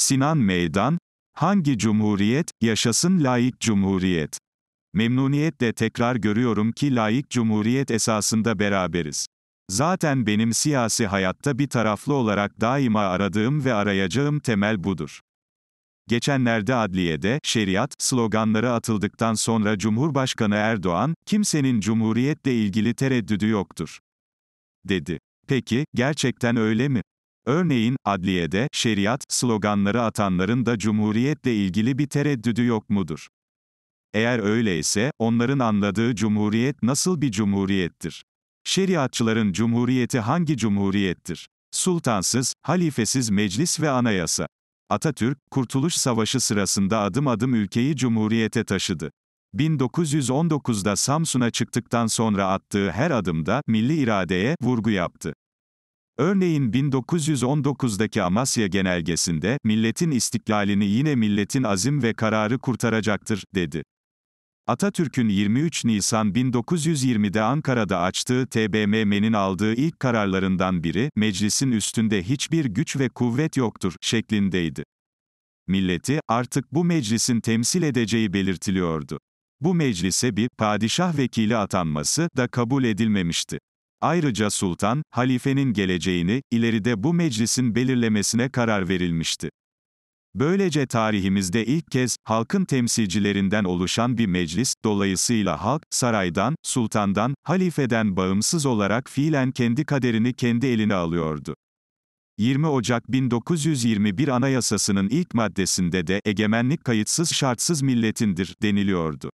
Sinan Meydan, hangi cumhuriyet, yaşasın layık cumhuriyet. Memnuniyetle tekrar görüyorum ki layık cumhuriyet esasında beraberiz. Zaten benim siyasi hayatta bir taraflı olarak daima aradığım ve arayacağım temel budur. Geçenlerde adliyede, şeriat, sloganları atıldıktan sonra Cumhurbaşkanı Erdoğan, kimsenin cumhuriyetle ilgili tereddüdü yoktur. Dedi. Peki, gerçekten öyle mi? Örneğin, adliyede, şeriat, sloganları atanların da cumhuriyetle ilgili bir tereddüdü yok mudur? Eğer öyleyse, onların anladığı cumhuriyet nasıl bir cumhuriyettir? Şeriatçıların cumhuriyeti hangi cumhuriyettir? Sultansız, halifesiz meclis ve anayasa. Atatürk, Kurtuluş Savaşı sırasında adım adım ülkeyi cumhuriyete taşıdı. 1919'da Samsun'a çıktıktan sonra attığı her adımda milli iradeye vurgu yaptı. Örneğin 1919'daki Amasya Genelgesi'nde, milletin istiklalini yine milletin azim ve kararı kurtaracaktır, dedi. Atatürk'ün 23 Nisan 1920'de Ankara'da açtığı TBMM'nin aldığı ilk kararlarından biri, meclisin üstünde hiçbir güç ve kuvvet yoktur, şeklindeydi. Milleti, artık bu meclisin temsil edeceği belirtiliyordu. Bu meclise bir padişah vekili atanması da kabul edilmemişti. Ayrıca sultan, halifenin geleceğini, ileride bu meclisin belirlemesine karar verilmişti. Böylece tarihimizde ilk kez, halkın temsilcilerinden oluşan bir meclis, dolayısıyla halk, saraydan, sultandan, halifeden bağımsız olarak fiilen kendi kaderini kendi eline alıyordu. 20 Ocak 1921 Anayasası'nın ilk maddesinde de egemenlik kayıtsız şartsız milletindir deniliyordu.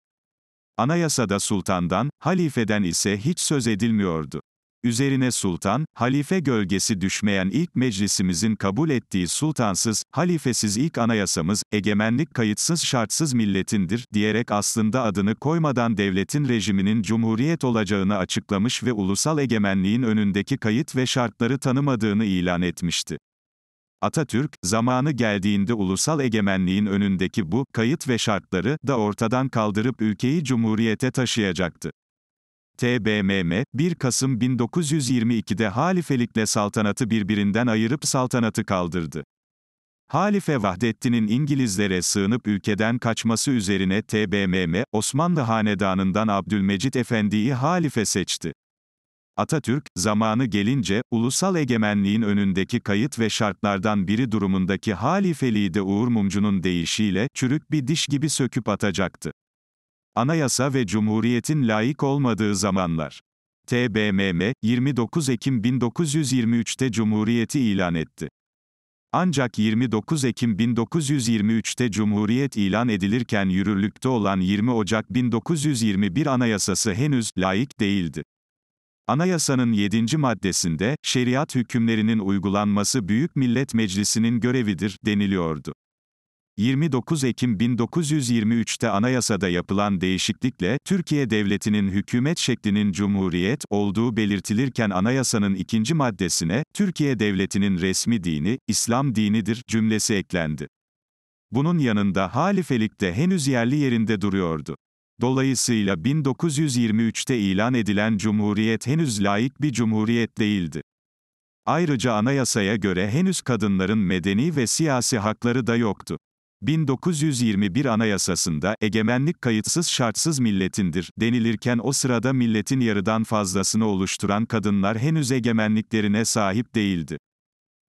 Anayasada sultandan, halifeden ise hiç söz edilmiyordu. Üzerine sultan, halife gölgesi düşmeyen ilk meclisimizin kabul ettiği sultansız, halifesiz ilk anayasamız, egemenlik kayıtsız şartsız milletindir, diyerek aslında adını koymadan devletin rejiminin cumhuriyet olacağını açıklamış ve ulusal egemenliğin önündeki kayıt ve şartları tanımadığını ilan etmişti. Atatürk, zamanı geldiğinde ulusal egemenliğin önündeki bu, kayıt ve şartları, da ortadan kaldırıp ülkeyi cumhuriyete taşıyacaktı. TBMM, 1 Kasım 1922'de halifelikle saltanatı birbirinden ayırıp saltanatı kaldırdı. Halife Vahdettin'in İngilizlere sığınıp ülkeden kaçması üzerine TBMM, Osmanlı Hanedanı'ndan Abdülmecit Efendi'yi halife seçti. Atatürk, zamanı gelince, ulusal egemenliğin önündeki kayıt ve şartlardan biri durumundaki halifeliği de Uğur Mumcu'nun deyişiyle, çürük bir diş gibi söküp atacaktı. Anayasa ve Cumhuriyet'in layık olmadığı zamanlar. TBMM, 29 Ekim 1923'te Cumhuriyeti ilan etti. Ancak 29 Ekim 1923'te Cumhuriyet ilan edilirken yürürlükte olan 20 Ocak 1921 Anayasası henüz layık değildi. Anayasanın 7. maddesinde şeriat hükümlerinin uygulanması Büyük Millet Meclisi'nin görevidir deniliyordu. 29 Ekim 1923'te anayasada yapılan değişiklikle, Türkiye Devleti'nin hükümet şeklinin cumhuriyet olduğu belirtilirken anayasanın ikinci maddesine, Türkiye Devleti'nin resmi dini, İslam dinidir cümlesi eklendi. Bunun yanında halifelik de henüz yerli yerinde duruyordu. Dolayısıyla 1923'te ilan edilen cumhuriyet henüz layık bir cumhuriyet değildi. Ayrıca anayasaya göre henüz kadınların medeni ve siyasi hakları da yoktu. 1921 Anayasasında egemenlik kayıtsız şartsız milletindir denilirken o sırada milletin yarıdan fazlasını oluşturan kadınlar henüz egemenliklerine sahip değildi.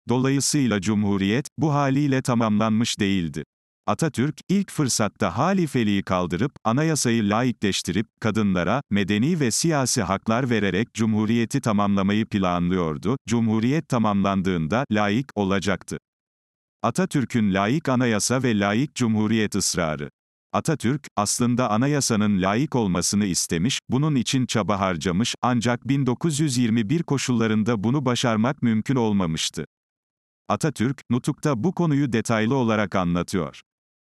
Dolayısıyla cumhuriyet bu haliyle tamamlanmış değildi. Atatürk, ilk fırsatta halifeliği kaldırıp, anayasayı laikleştirip, kadınlara, medeni ve siyasi haklar vererek Cumhuriyeti tamamlamayı planlıyordu, Cumhuriyet tamamlandığında, laik olacaktı. Atatürk'ün layık anayasa ve layık cumhuriyet ısrarı. Atatürk, aslında anayasanın layık olmasını istemiş, bunun için çaba harcamış, ancak 1921 koşullarında bunu başarmak mümkün olmamıştı. Atatürk, Nutuk'ta bu konuyu detaylı olarak anlatıyor.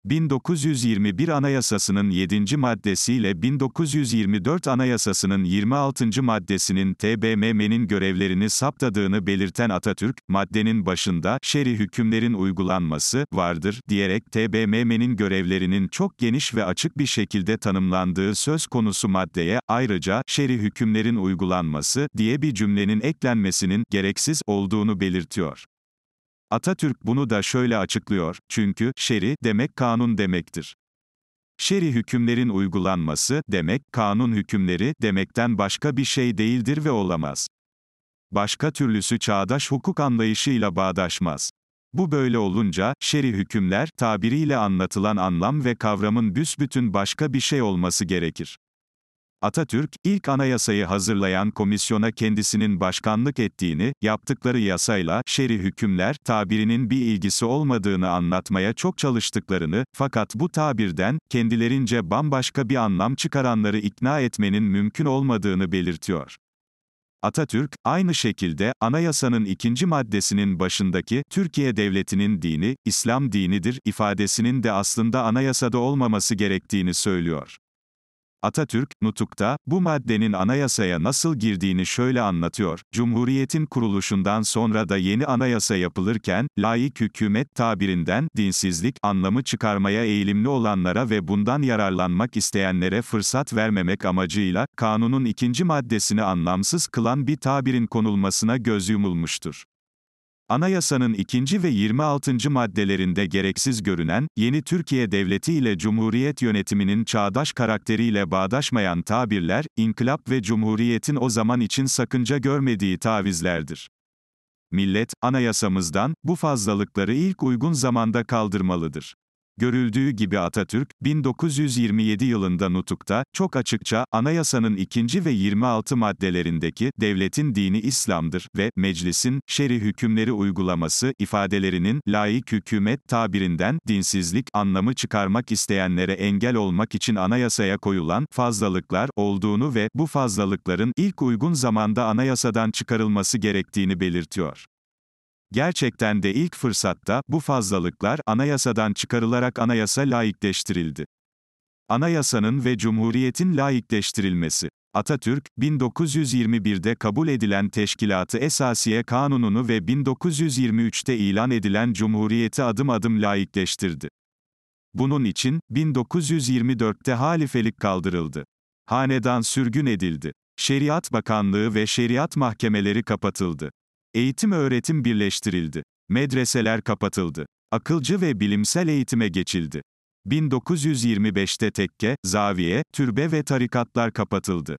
1921 Anayasası'nın 7. maddesiyle 1924 Anayasası'nın 26. maddesinin TBMM'nin görevlerini saptadığını belirten Atatürk, maddenin başında şer'i hükümlerin uygulanması vardır diyerek TBMM'nin görevlerinin çok geniş ve açık bir şekilde tanımlandığı söz konusu maddeye ayrıca şer'i hükümlerin uygulanması diye bir cümlenin eklenmesinin gereksiz olduğunu belirtiyor. Atatürk bunu da şöyle açıklıyor, çünkü, şeri, demek kanun demektir. Şer'i hükümlerin uygulanması demek kanun hükümleri demekten başka bir şey değildir ve olamaz. Başka türlüsü çağdaş hukuk anlayışıyla bağdaşmaz. Bu böyle olunca şer'i hükümler tabiriyle anlatılan anlam ve kavramın büsbütün başka bir şey olması gerekir. Atatürk, ilk anayasayı hazırlayan komisyona kendisinin başkanlık ettiğini, yaptıkları yasayla, şer'i hükümler, tabirinin bir ilgisi olmadığını anlatmaya çok çalıştıklarını, fakat bu tabirden, kendilerince bambaşka bir anlam çıkaranları ikna etmenin mümkün olmadığını belirtiyor. Atatürk, aynı şekilde, anayasanın ikinci maddesinin başındaki, Türkiye Devleti'nin dini, İslam dinidir, ifadesinin de aslında anayasada olmaması gerektiğini söylüyor. Atatürk, Nutuk'ta, bu maddenin anayasaya nasıl girdiğini şöyle anlatıyor. Cumhuriyetin kuruluşundan sonra da yeni anayasa yapılırken, layık hükümet tabirinden, dinsizlik, anlamı çıkarmaya eğilimli olanlara ve bundan yararlanmak isteyenlere fırsat vermemek amacıyla, kanunun ikinci maddesini anlamsız kılan bir tabirin konulmasına göz yumulmuştur. Anayasanın 2. ve 26. maddelerinde gereksiz görünen, yeni Türkiye Devleti ile Cumhuriyet yönetiminin çağdaş karakteriyle bağdaşmayan tabirler, inkılap ve Cumhuriyet'in o zaman için sakınca görmediği tavizlerdir. Millet, anayasamızdan, bu fazlalıkları ilk uygun zamanda kaldırmalıdır. Görüldüğü gibi Atatürk, 1927 yılında Nutuk'ta, çok açıkça, anayasanın 2. ve 26 maddelerindeki, devletin dini İslam'dır ve, meclisin, şer'i hükümleri uygulaması, ifadelerinin, laik hükümet tabirinden, dinsizlik anlamı çıkarmak isteyenlere engel olmak için anayasaya koyulan, fazlalıklar, olduğunu ve, bu fazlalıkların, ilk uygun zamanda anayasadan çıkarılması gerektiğini belirtiyor. Gerçekten de ilk fırsatta, bu fazlalıklar, anayasadan çıkarılarak anayasa laikleştirildi. Anayasanın ve Cumhuriyet'in laikleştirilmesi. Atatürk, 1921'de kabul edilen Teşkilatı Esasiye Kanunu'nu ve 1923'te ilan edilen Cumhuriyeti adım adım laikleştirdi. Bunun için, 1924'te halifelik kaldırıldı. Hanedan sürgün edildi. Şeriat Bakanlığı ve şeriat mahkemeleri kapatıldı. Eğitim öğretim birleştirildi. Medreseler kapatıldı. Akılcı ve bilimsel eğitime geçildi. 1925'te tekke, zaviye, türbe ve tarikatlar kapatıldı.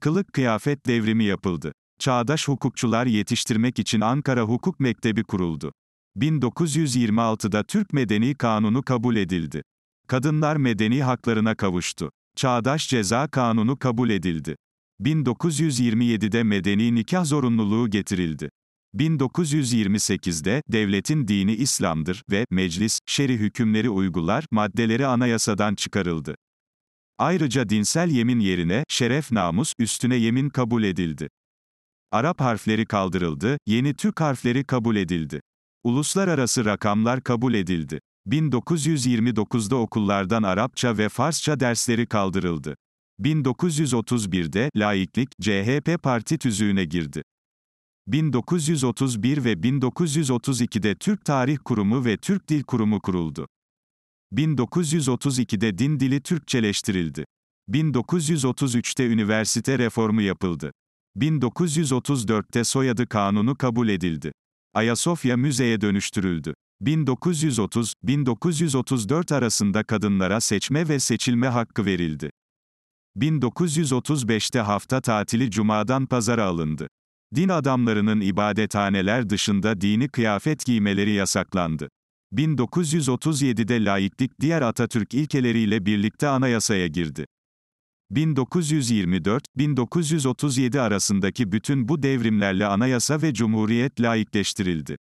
Kılık kıyafet devrimi yapıldı. Çağdaş hukukçular yetiştirmek için Ankara Hukuk Mektebi kuruldu. 1926'da Türk Medeni Kanunu kabul edildi. Kadınlar medeni haklarına kavuştu. Çağdaş Ceza Kanunu kabul edildi. 1927'de medeni nikah zorunluluğu getirildi. 1928'de, devletin dini İslam'dır ve meclis, şer'i hükümleri uygular, maddeleri anayasadan çıkarıldı. Ayrıca dinsel yemin yerine, şeref namus, üstüne yemin kabul edildi. Arap harfleri kaldırıldı, yeni Türk harfleri kabul edildi. Uluslararası rakamlar kabul edildi. 1929'da okullardan Arapça ve Farsça dersleri kaldırıldı. 1931'de laiklik CHP parti tüzüğüne girdi. 1931 ve 1932'de Türk Tarih Kurumu ve Türk Dil Kurumu kuruldu. 1932'de din dili Türkçeleştirildi. 1933'te üniversite reformu yapıldı. 1934'te soyadı kanunu kabul edildi. Ayasofya müzeye dönüştürüldü. 1930-1934 arasında kadınlara seçme ve seçilme hakkı verildi. 1935'te hafta tatili cumadan pazara alındı. Din adamlarının ibadethaneler dışında dini kıyafet giymeleri yasaklandı. 1937'de laiklik diğer Atatürk ilkeleriyle birlikte anayasaya girdi. 1924-1937 arasındaki bütün bu devrimlerle anayasa ve cumhuriyet laikleştirildi.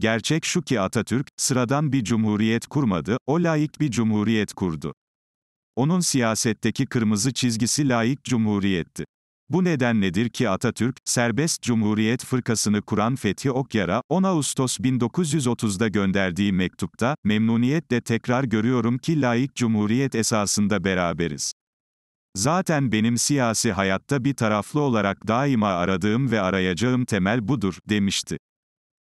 Gerçek şu ki Atatürk, sıradan bir cumhuriyet kurmadı, o laik bir cumhuriyet kurdu. Onun siyasetteki kırmızı çizgisi laik cumhuriyetti. Bu nedenledir ki Atatürk, Serbest Cumhuriyet Fırkasını kuran Fethi Okyar'a, 10 Ağustos 1930'da gönderdiği mektupta, memnuniyetle tekrar görüyorum ki laik cumhuriyet esasında beraberiz. Zaten benim siyasi hayatta bir taraflı olarak daima aradığım ve arayacağım temel budur, demişti.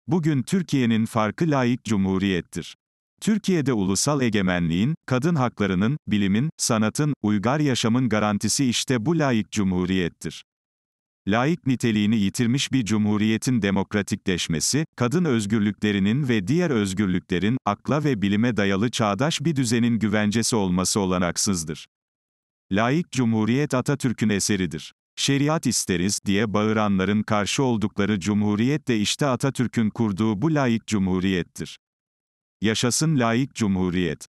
Bugün Türkiye'nin farkı laik cumhuriyettir. Türkiye'de ulusal egemenliğin, kadın haklarının, bilimin, sanatın, uygar yaşamın garantisi işte bu laik cumhuriyettir. Laik niteliğini yitirmiş bir cumhuriyetin demokratikleşmesi, kadın özgürlüklerinin ve diğer özgürlüklerin, akla ve bilime dayalı çağdaş bir düzenin güvencesi olması olanaksızdır. Laik Cumhuriyet Atatürk'ün eseridir. Şeriat isteriz diye bağıranların karşı oldukları cumhuriyet de işte Atatürk'ün kurduğu bu laik cumhuriyettir. Yaşasın layık cumhuriyet.